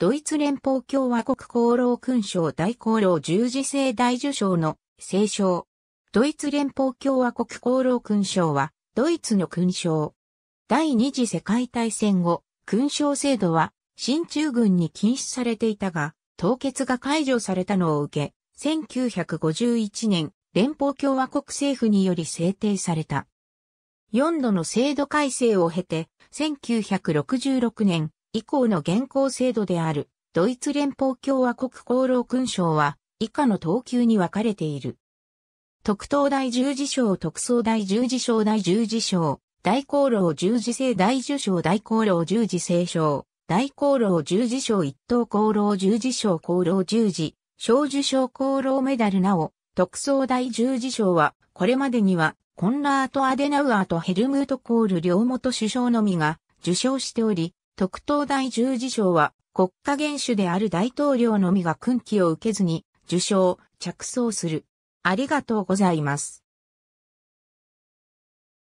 ドイツ連邦共和国功労勲章大功労十字制大受章の聖章。ドイツ連邦共和国功労勲章は、ドイツの勲章。第二次世界大戦後、勲章制度は、新中軍に禁止されていたが、凍結が解除されたのを受け、1951年、連邦共和国政府により制定された。4度の制度改正を経て、1966年、以降の現行制度である、ドイツ連邦共和国功労勲章は、以下の等級に分かれている。特等大十字章、特捜大十字章、大十字章、大功労十字制、大受章、大功労十字制章、大功労十字章、一等功労十字章、功労十字、小受賞功労メダルなお、特捜大十字章は、これまでには、コンラート・アデナウアーとヘルムート・コール両元首相のみが受賞しており、特等大十字章は国家元首である大統領のみが勲旗を受けずに受章、着想する。ありがとうございます。